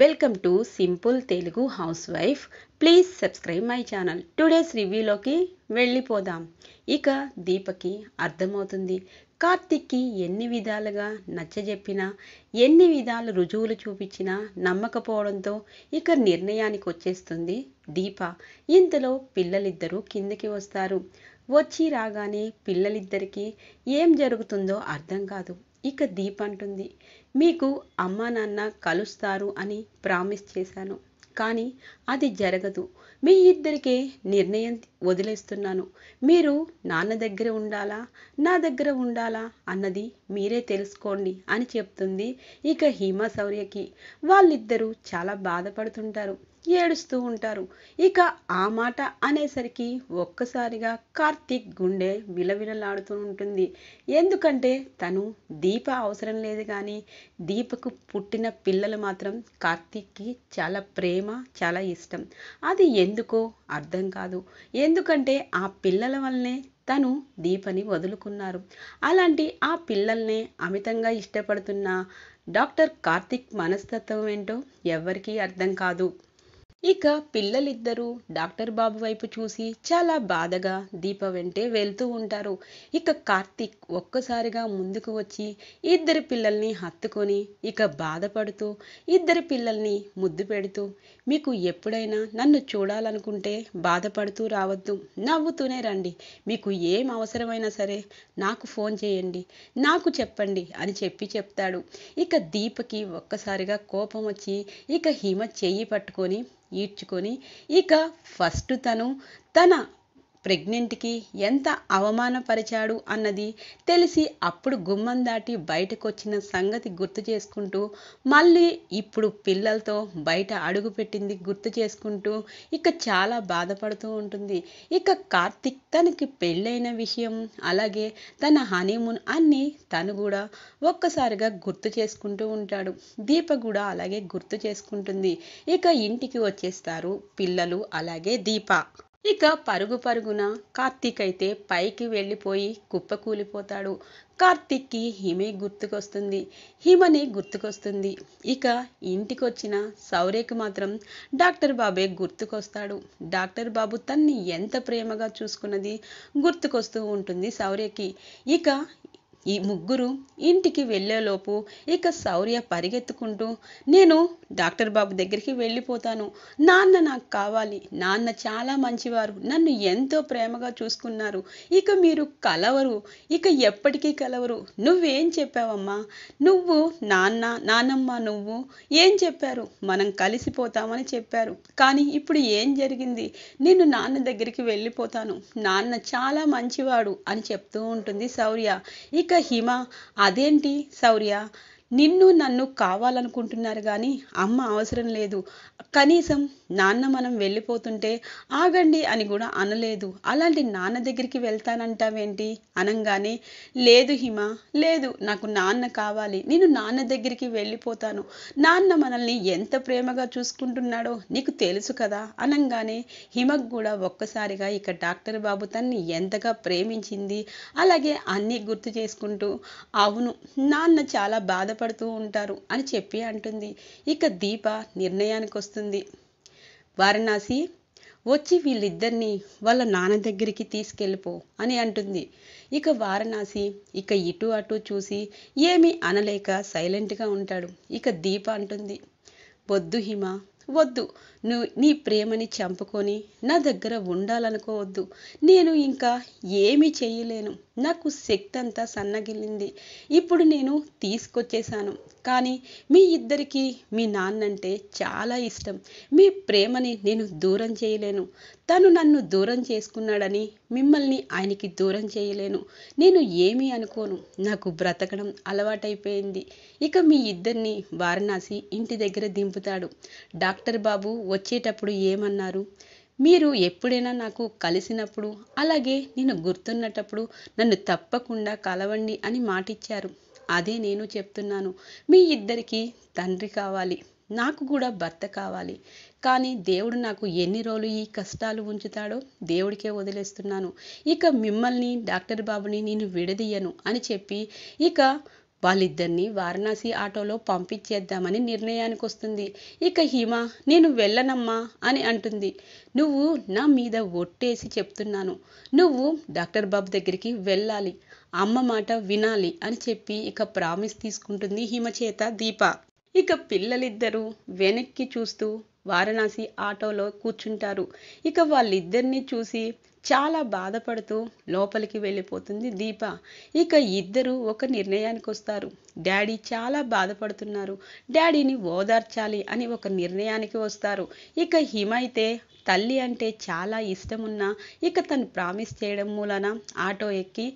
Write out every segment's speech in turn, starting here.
welcome to simple Telugu housewife please subscribe my channel today's రివ్యూలోకి వెళ్ళిపోదాం ఇక దీపకి అర్థమవుతుంది కార్తిక్కి ఎన్ని విధాలుగా నచ్చజెప్పినా ఎన్ని విధాలు రుజువులు చూపించినా నమ్మకపోవడంతో ఇక నిర్ణయానికి వచ్చేస్తుంది దీప ఇంతలో పిల్లలిద్దరూ కిందకి వస్తారు వచ్చి రాగానే పిల్లలిద్దరికీ ఏం జరుగుతుందో అర్థం కాదు ఇక దీప్ అంటుంది మీకు అమ్మ నాన్న కలుస్తారు అని ప్రామిస్ చేశాను కానీ అది జరగదు మీ ఇద్దరికే నిర్ణయం వదిలేస్తున్నాను మీరు నాన్న దగ్గర ఉండాలా నా దగ్గర ఉండాలా అన్నది మీరే తెలుసుకోండి అని చెప్తుంది ఇక హీమా శౌర్యకి వాళ్ళిద్దరూ చాలా బాధపడుతుంటారు ఏడుస్తూ ఉంటారు ఇక ఆ మాట అనేసరికి ఒక్కసారిగా కార్తీక్ గుండె విలవిలలాడుతూ ఉంటుంది ఎందుకంటే తను దీప అవసరం లేదు కానీ దీపకు పుట్టిన పిల్లలు మాత్రం కార్తీక్కి చాలా ప్రేమ చాలా ఇష్టం అది ఎందుకో అర్థం కాదు ఎందుకంటే ఆ పిల్లల వల్లనే తను దీపని వదులుకున్నారు అలాంటి ఆ పిల్లల్ని అమితంగా ఇష్టపడుతున్న డాక్టర్ కార్తిక్ మనస్తత్వం ఏంటో ఎవ్వరికీ అర్థం కాదు ఇక పిల్లలిద్దరూ డాక్టర్ బాబు వైపు చూసి చాలా బాధగా దీప వెంటే వెళ్తూ ఉంటారు ఇక కార్తీక్ ఒక్కసారిగా ముందుకు వచ్చి ఇద్దరి పిల్లల్ని హత్తుకొని ఇక బాధపడుతూ ఇద్దరి పిల్లల్ని ముద్దు పెడుతూ మీకు ఎప్పుడైనా నన్ను చూడాలనుకుంటే బాధపడుతూ రావద్దు నవ్వుతూనే రండి మీకు ఏం అవసరమైనా సరే నాకు ఫోన్ చేయండి నాకు చెప్పండి అని చెప్పి చెప్తాడు ఇక దీపకి ఒక్కసారిగా కోపం వచ్చి ఇక హిమ చెయ్యి పట్టుకొని ఈడ్చుకొని ఇక ఫస్ట్ తను తన ప్రెగ్నెంట్కి ఎంత అవమానపరిచాడు అన్నది తెలిసి అప్పుడు గుమ్మం దాటి బయటకొచ్చిన సంగతి గుర్తు చేసుకుంటూ మళ్ళీ ఇప్పుడు పిల్లలతో బయట అడుగుపెట్టింది గుర్తు చేసుకుంటూ ఇక చాలా బాధపడుతూ ఉంటుంది ఇక కార్తిక్ తనకి పెళ్ళైన విషయం అలాగే తన హనీమూన్ అన్ని తను కూడా ఒక్కసారిగా గుర్తు చేసుకుంటూ ఉంటాడు దీప కూడా అలాగే గుర్తు చేసుకుంటుంది ఇక ఇంటికి వచ్చేస్తారు పిల్లలు అలాగే దీప ఇక పరుగు పరుగున కార్తీక్ అయితే పైకి వెళ్ళిపోయి కుప్పకూలిపోతాడు కార్తీక్కి హిమే గుర్తుకొస్తుంది హిమని గుర్తుకొస్తుంది ఇక ఇంటికొచ్చిన సౌరేకి మాత్రం డాక్టర్ బాబే గుర్తుకొస్తాడు డాక్టర్ బాబు తన్ని ఎంత ప్రేమగా చూసుకున్నది గుర్తుకొస్తూ ఉంటుంది సౌరేకి ఇక ఈ ముగ్గురు ఇంటికి వెళ్ళేలోపు ఇక శౌర్య పరిగెత్తుకుంటూ నేను డాక్టర్ బాబు దగ్గరికి వెళ్ళిపోతాను నాన్న నాకు కావాలి నాన్న చాలా మంచివారు నన్ను ఎంతో ప్రేమగా చూసుకున్నారు ఇక మీరు కలవరు ఇక ఎప్పటికీ కలవరు నువ్వేం చెప్పావమ్మా నువ్వు నాన్న నానమ్మ నువ్వు ఏం చెప్పారు మనం కలిసిపోతామని చెప్పారు కానీ ఇప్పుడు ఏం జరిగింది నేను నాన్న దగ్గరికి వెళ్ళిపోతాను నాన్న చాలా మంచివాడు అని చెప్తూ ఉంటుంది శౌర్య ఇక ఇక హిమ అదేంటి శౌర్య నిన్ను నన్ను కావాలనుకుంటున్నారు కానీ అమ్మ అవసరం లేదు కనీసం నాన్న మనం వెళ్ళిపోతుంటే ఆగండి అని కూడా అనలేదు అలాంటి నాన్న దగ్గరికి వెళ్తానంటావేంటి అనంగానే లేదు హిమ లేదు నాకు నాన్న కావాలి నేను నాన్న దగ్గరికి వెళ్ళిపోతాను నాన్న మనల్ని ఎంత ప్రేమగా చూసుకుంటున్నాడో నీకు తెలుసు కదా అనంగానే హిమకు కూడా ఒక్కసారిగా ఇక డాక్టర్ బాబు తన్ని ఎంతగా ప్రేమించింది అలాగే అన్నీ గుర్తు చేసుకుంటూ అవును నాన్న చాలా బాధపడి బాధపడుతూ ఉంటారు అని చెప్పి అంటుంది ఇక దీప నిర్ణయానికి వస్తుంది వారణాసి వచ్చి వీళ్ళిద్దరినీ వాళ్ళ నాన్న దగ్గరికి తీసుకెళ్ళిపో అని అంటుంది ఇక వారణాసి ఇక ఇటు అటు చూసి ఏమీ అనలేక సైలెంట్గా ఉంటాడు ఇక దీప అంటుంది వద్దు హిమ వద్దు నువ్వు నీ ప్రేమని చంపుకొని నా దగ్గర ఉండాలనుకోవద్దు నేను ఇంకా ఏమి చేయలేను నాకు శక్తి అంతా సన్నగిల్లింది ఇప్పుడు నేను తీసుకొచ్చేసాను కానీ మీ ఇద్దరికి మీ నాన్నంటే చాలా ఇష్టం మీ ప్రేమని నేను దూరం చేయలేను తను నన్ను దూరం చేసుకున్నాడని మిమ్మల్ని ఆయనకి దూరం చేయలేను నేను ఏమీ అనుకోను నాకు బ్రతకడం అలవాటైపోయింది ఇక మీ ఇద్దరిని వారణాసి ఇంటి దగ్గర దింపుతాడు డాక్టర్ బాబు వచ్చేటప్పుడు ఏమన్నారు మీరు ఎప్పుడైనా నాకు కలిసినప్పుడు అలాగే నేను గుర్తున్నటప్పుడు నన్ను తప్పకుండా కలవండి అని మాటిచ్చారు అదే నేను చెప్తున్నాను మీ ఇద్దరికి తండ్రి కావాలి నాకు కూడా భర్త కావాలి కానీ దేవుడు నాకు ఎన్ని రోజులు ఈ కష్టాలు ఉంచుతాడో దేవుడికే వదిలేస్తున్నాను ఇక మిమ్మల్ని డాక్టర్ బాబుని నేను విడదీయను అని చెప్పి ఇక వాళ్ళిద్దరినీ వారణాసి ఆటోలో పంపించేద్దామని నిర్ణయానికి వస్తుంది ఇక హిమ నేను వెళ్ళనమ్మా అని అంటుంది నువ్వు నా మీద ఒట్టేసి చెప్తున్నాను నువ్వు డాక్టర్ బాబు దగ్గరికి వెళ్ళాలి అమ్మ మాట వినాలి అని చెప్పి ఇక ప్రామిస్ తీసుకుంటుంది హిమ చేత దీప ఇక పిల్లలిద్దరూ వెనక్కి చూస్తూ వారణాసి ఆటోలో కూర్చుంటారు ఇక వాళ్ళిద్దరినీ చూసి చాలా బాధపడుతూ లోపలికి వెళ్ళిపోతుంది దీప ఇక ఇద్దరు ఒక నిర్ణయానికి వస్తారు డాడీ చాలా బాధపడుతున్నారు డాడీని ఓదార్చాలి అని ఒక నిర్ణయానికి వస్తారు ఇక హిమైతే తల్లి అంటే చాలా ఇష్టమున్నా ఇక తను ప్రామిస్ చేయడం మూలన ఆటో ఎక్కి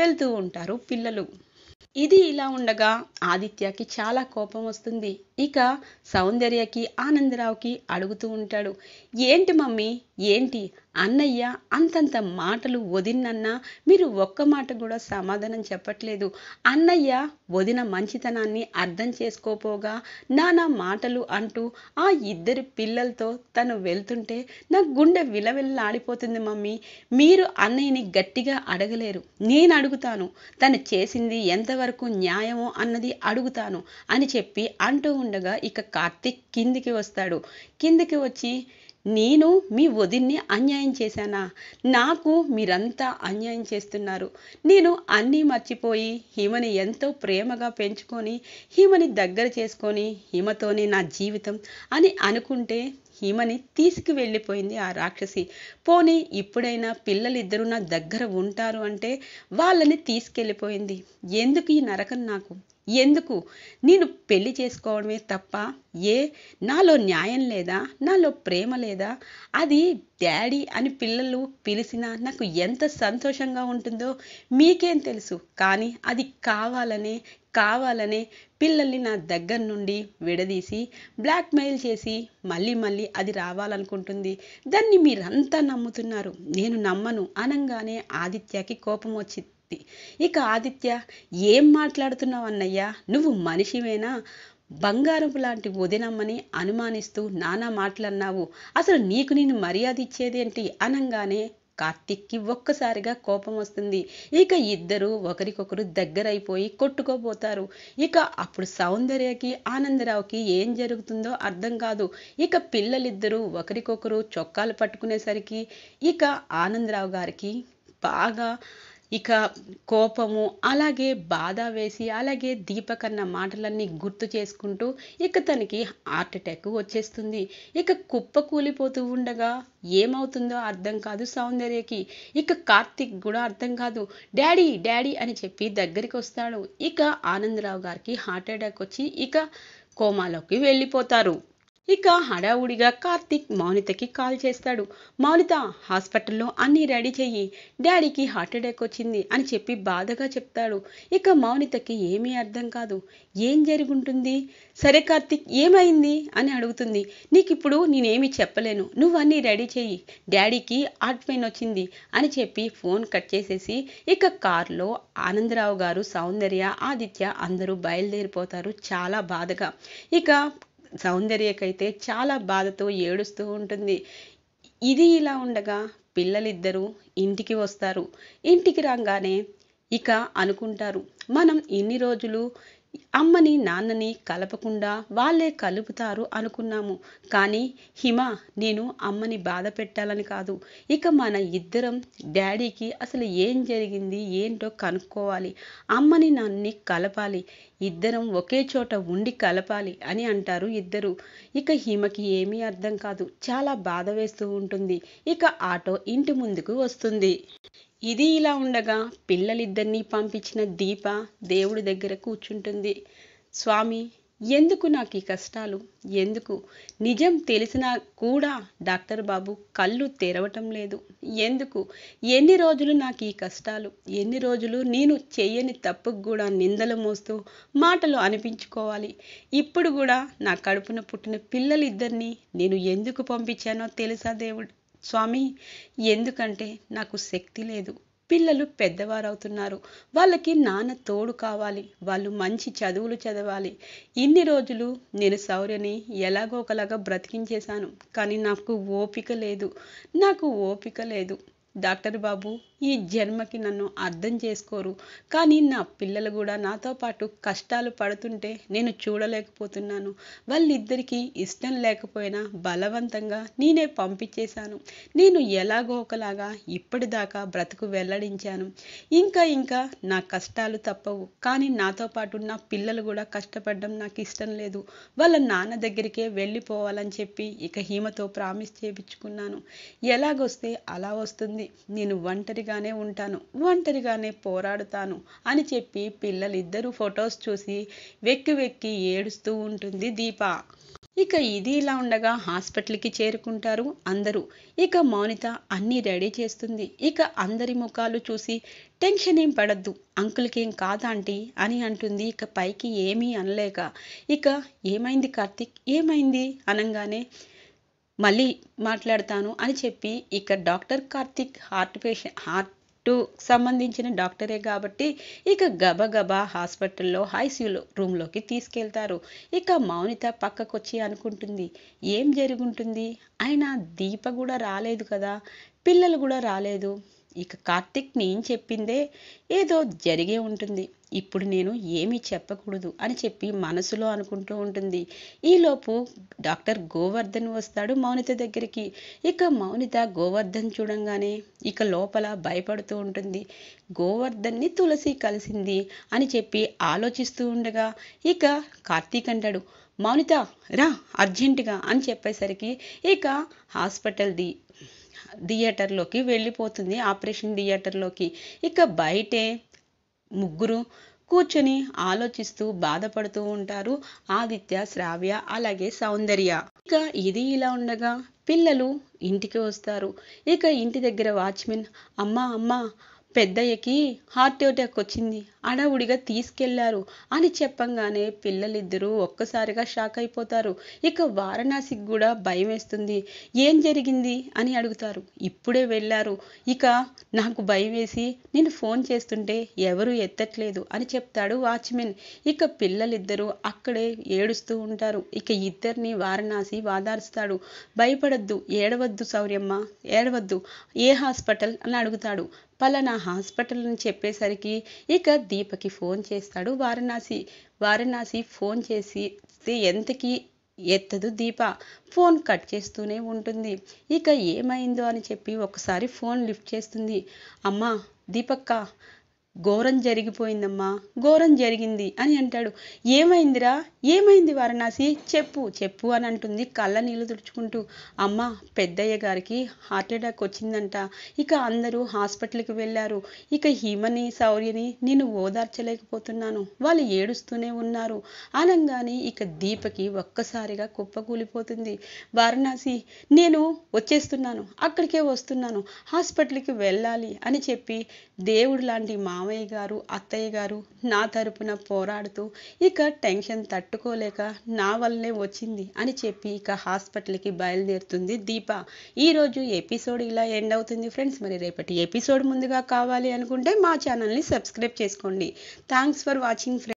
వెళ్తూ ఉంటారు పిల్లలు ఇది ఇలా ఉండగా ఆదిత్యకి చాలా కోపం వస్తుంది ఇక సౌందర్యకి ఆనందరావుకి అడుగుతూ ఉంటాడు ఏంటి మమ్మీ ఏంటి అన్నయ్య అంతంత మాటలు వదిన్నన్నా మీరు ఒక్క మాట కూడా సమాధానం చెప్పట్లేదు అన్నయ్య వదిన మంచితనాన్ని అర్థం చేసుకోపోగా నానా మాటలు అంటూ ఆ ఇద్దరి పిల్లలతో తను వెళ్తుంటే నా గుండె విలవిల్లాడిపోతుంది మమ్మీ మీరు అన్నయ్యని గట్టిగా అడగలేరు నేను అడుగుతాను తను చేసింది ఎంతవరకు న్యాయమో అన్నది అడుగుతాను అని చెప్పి అంటూ ఉండగా ఇక కార్తీక్ కిందికి వస్తాడు కిందికి వచ్చి నేను మీ వదిన్ని అన్యాయం చేశానా నాకు మీరంతా అన్యాయం చేస్తున్నారు నేను అన్నీ మర్చిపోయి హిమని ఎంతో ప్రేమగా పెంచుకొని హిమని దగ్గర చేసుకొని హిమతోనే నా జీవితం అని అనుకుంటే హిమని తీసుకువెళ్ళిపోయింది ఆ రాక్షసి పోనీ ఇప్పుడైనా పిల్లలిద్దరూ నా దగ్గర ఉంటారు అంటే వాళ్ళని తీసుకెళ్ళిపోయింది ఎందుకు ఈ నరకం నాకు ఎందుకు నేను పెళ్లి చేసుకోవడమే తప్ప ఏ నాలో న్యాయం లేదా నాలో ప్రేమ లేదా అది డాడీ అని పిల్లలు పిలిచినా నాకు ఎంత సంతోషంగా ఉంటుందో మీకేం తెలుసు కానీ అది కావాలనే కావాలనే పిల్లల్ని నా దగ్గర నుండి విడదీసి బ్లాక్మెయిల్ చేసి మళ్ళీ మళ్ళీ అది రావాలనుకుంటుంది దాన్ని మీరంతా నమ్ముతున్నారు నేను నమ్మను అనంగానే ఆదిత్యకి కోపం వచ్చింది భక్తి ఇక ఆదిత్య ఏం మాట్లాడుతున్నావు అన్నయ్యా నువ్వు మనిషివేనా బంగారపు లాంటి వదినమ్మని అనుమానిస్తూ నానా మాటలన్నావు అసలు నీకు నేను మర్యాద ఇచ్చేదేంటి అనంగానే కార్తిక్కి ఒక్కసారిగా కోపం వస్తుంది ఇక ఇద్దరు ఒకరికొకరు దగ్గరైపోయి కొట్టుకోబోతారు ఇక అప్పుడు సౌందర్యకి ఆనందరావుకి ఏం జరుగుతుందో అర్థం కాదు ఇక పిల్లలిద్దరూ ఒకరికొకరు చొక్కాలు పట్టుకునేసరికి ఇక ఆనందరావు గారికి బాగా ఇక కోపము అలాగే బాధ వేసి అలాగే దీపకన్న మాటలన్నీ గుర్తు చేసుకుంటూ ఇక తనకి హార్ట్ అటాక్ వచ్చేస్తుంది ఇక కుప్ప కూలిపోతూ ఉండగా ఏమవుతుందో అర్థం కాదు సౌందర్యకి ఇక కార్తిక్ కూడా అర్థం కాదు డాడీ డాడీ అని చెప్పి దగ్గరికి వస్తాడు ఇక ఆనందరావు గారికి హార్ట్ అటాక్ వచ్చి ఇక కోమాలోకి వెళ్ళిపోతారు ఇక హడావుడిగా కార్తిక్ మౌనితకి కాల్ చేస్తాడు మౌనిత హాస్పిటల్లో అన్నీ రెడీ చెయ్యి డాడీకి హార్ట్ అటాక్ వచ్చింది అని చెప్పి బాధగా చెప్తాడు ఇక మౌనితకి ఏమీ అర్థం కాదు ఏం జరుగుంటుంది సరే కార్తిక్ ఏమైంది అని అడుగుతుంది నీకు ఇప్పుడు నేనేమి చెప్పలేను నువ్వన్నీ రెడీ చెయ్యి డాడీకి హార్ట్ పెయిన్ వచ్చింది అని చెప్పి ఫోన్ కట్ చేసేసి ఇక కార్లో ఆనందరావు గారు సౌందర్య ఆదిత్య అందరూ బయలుదేరిపోతారు చాలా బాధగా ఇక సౌందర్యకైతే చాలా బాధతో ఏడుస్తూ ఉంటుంది ఇది ఇలా ఉండగా పిల్లలిద్దరూ ఇంటికి వస్తారు ఇంటికి రాగానే ఇక అనుకుంటారు మనం ఇన్ని రోజులు అమ్మని నాన్నని కలపకుండా వాళ్ళే కలుపుతారు అనుకున్నాము కానీ హిమ నేను అమ్మని బాధ పెట్టాలని కాదు ఇక మన ఇద్దరం డాడీకి అసలు ఏం జరిగింది ఏంటో కనుక్కోవాలి అమ్మని నాన్నని కలపాలి ఇద్దరం ఒకే చోట ఉండి కలపాలి అని అంటారు ఇద్దరు ఇక హిమకి ఏమీ అర్థం కాదు చాలా బాధ వేస్తూ ఉంటుంది ఇక ఆటో ఇంటి ముందుకు వస్తుంది ఇది ఇలా ఉండగా పిల్లలిద్దరినీ పంపించిన దీప దేవుడి దగ్గర కూర్చుంటుంది స్వామి ఎందుకు నాకు ఈ కష్టాలు ఎందుకు నిజం తెలిసినా కూడా డాక్టర్ బాబు కళ్ళు తెరవటం లేదు ఎందుకు ఎన్ని రోజులు నాకు ఈ కష్టాలు ఎన్ని రోజులు నేను చేయని తప్పుకు కూడా నిందలు మోస్తూ మాటలు అనిపించుకోవాలి ఇప్పుడు కూడా నా కడుపున పుట్టిన పిల్లలిద్దరినీ నేను ఎందుకు పంపించానో తెలుసా దేవుడు స్వామి ఎందుకంటే నాకు శక్తి లేదు పిల్లలు పెద్దవారవుతున్నారు వాళ్ళకి నాన్న తోడు కావాలి వాళ్ళు మంచి చదువులు చదవాలి ఇన్ని రోజులు నేను సౌర్యని ఎలాగో ఒకలాగా బ్రతికించేశాను కానీ నాకు ఓపిక లేదు నాకు ఓపిక లేదు డాక్టర్ బాబు ఈ జన్మకి నన్ను అర్థం చేసుకోరు కానీ నా పిల్లలు కూడా నాతో పాటు కష్టాలు పడుతుంటే నేను చూడలేకపోతున్నాను వాళ్ళిద్దరికీ ఇష్టం లేకపోయినా బలవంతంగా నేనే పంపించేశాను నేను ఎలాగో ఒకలాగా ఇప్పటిదాకా బ్రతుకు వెల్లడించాను ఇంకా ఇంకా నా కష్టాలు తప్పవు కానీ నాతో పాటు నా పిల్లలు కూడా కష్టపడడం నాకు ఇష్టం లేదు వాళ్ళ నాన్న దగ్గరికే వెళ్ళిపోవాలని చెప్పి ఇక హీమతో ప్రామిస్ చేయించుకున్నాను ఎలాగొస్తే అలా వస్తుంది నేను ఒంటరి ఒంటరిగానే ఉంటాను ఒంటరిగానే పోరాడుతాను అని చెప్పి పిల్లలిద్దరూ ఫొటోస్ చూసి వెక్కి వెక్కి ఏడుస్తూ ఉంటుంది దీప ఇక ఇది ఇలా ఉండగా హాస్పిటల్కి చేరుకుంటారు అందరూ ఇక మౌనిత అన్నీ రెడీ చేస్తుంది ఇక అందరి ముఖాలు చూసి టెన్షన్ ఏం పడద్దు అంకుల్కి ఏం కాదాంటీ అని అంటుంది ఇక పైకి ఏమీ అనలేక ఇక ఏమైంది కార్తిక్ ఏమైంది అనగానే మళ్ళీ మాట్లాడతాను అని చెప్పి ఇక్కడ doctor Karthik heart patient heart సంబంధించిన డాక్టరే కాబట్టి ఇక గబగబా హాస్పిటల్లో ఐసీయూలో రూమ్లోకి తీసుకెళ్తారు ఇక మౌనిత పక్కకొచ్చి అనుకుంటుంది ఏం జరుగుంటుంది అయినా దీప కూడా రాలేదు కదా పిల్లలు కూడా రాలేదు ఇక కార్తిక్ని నేను చెప్పిందే ఏదో జరిగే ఉంటుంది ఇప్పుడు నేను ఏమీ చెప్పకూడదు అని చెప్పి మనసులో అనుకుంటూ ఉంటుంది ఈలోపు డాక్టర్ గోవర్ధన్ వస్తాడు మౌనిత దగ్గరికి ఇక మౌనిత గోవర్ధన్ చూడంగానే ఇక లోపల భయపడుతూ ఉంటుంది గోవర్ధన్ని తులసి కలిసింది అని చెప్పి ఆలోచిస్తూ ఉండగా ఇక కార్తీక్ అంటాడు మౌనిత రా అర్జెంటుగా అని చెప్పేసరికి ఇక హాస్పిటల్ది థియేటర్లోకి వెళ్ళిపోతుంది ఆపరేషన్ థియేటర్లోకి ఇక బయటే ముగ్గురు కూర్చొని ఆలోచిస్తూ బాధపడుతూ ఉంటారు ఆదిత్య శ్రావ్య అలాగే సౌందర్య ఇక ఇది ఇలా ఉండగా పిల్లలు ఇంటికి వస్తారు ఇక ఇంటి దగ్గర వాచ్మెన్ అమ్మ అమ్మ పెద్దయ్యకి హార్ట్ అటాక్ వచ్చింది అడవుడిగా తీసుకెళ్లారు అని చెప్పంగానే పిల్లలిద్దరూ ఒక్కసారిగా షాక్ అయిపోతారు ఇక వారణాసికి కూడా భయం వేస్తుంది ఏం జరిగింది అని అడుగుతారు ఇప్పుడే వెళ్ళారు ఇక నాకు భయం వేసి నేను ఫోన్ చేస్తుంటే ఎవరు ఎత్తట్లేదు అని చెప్తాడు వాచ్మెన్ ఇక పిల్లలిద్దరూ అక్కడే ఏడుస్తూ ఉంటారు ఇక ఇద్దరిని వారణాసి వాదారుస్తాడు భయపడద్దు ఏడవద్దు సౌర్యమ్మ ఏడవద్దు ఏ హాస్పిటల్ అని అడుగుతాడు పలానా హాస్పిటల్ అని చెప్పేసరికి ఇక దీపకి ఫోన్ చేస్తాడు వారణాసి వారణాసి ఫోన్ చేసి ఎంతకి ఎత్తదు దీప ఫోన్ కట్ చేస్తూనే ఉంటుంది ఇక ఏమైందో అని చెప్పి ఒకసారి ఫోన్ లిఫ్ట్ చేస్తుంది అమ్మా దీపక్క ఘోరం జరిగిపోయిందమ్మా ఘోరం జరిగింది అని అంటాడు ఏమైందిరా ఏమైంది వారణాసి చెప్పు చెప్పు అని అంటుంది కళ్ళ నీళ్ళు తుడుచుకుంటూ అమ్మ పెద్దయ్య గారికి హార్ట్ అటాక్ వచ్చిందంట ఇక అందరూ హాస్పిటల్కి వెళ్ళారు ఇక హిమని శౌర్యని నేను ఓదార్చలేకపోతున్నాను వాళ్ళు ఏడుస్తూనే ఉన్నారు అనంగానే ఇక దీపకి ఒక్కసారిగా కుప్పకూలిపోతుంది వారణాసి నేను వచ్చేస్తున్నాను అక్కడికే వస్తున్నాను హాస్పిటల్కి వెళ్ళాలి అని చెప్పి దేవుడు లాంటి మామ మామయ్య గారు అత్తయ్య గారు నా తరపున పోరాడుతూ ఇక టెన్షన్ తట్టుకోలేక నా వల్లనే వచ్చింది అని చెప్పి ఇక హాస్పిటల్కి బయలుదేరుతుంది దీప ఈరోజు ఎపిసోడ్ ఇలా ఎండ్ అవుతుంది ఫ్రెండ్స్ మరి రేపటి ఎపిసోడ్ ముందుగా కావాలి అనుకుంటే మా ఛానల్ని సబ్స్క్రైబ్ చేసుకోండి థ్యాంక్స్ ఫర్ వాచింగ్ ఫ్రెండ్స్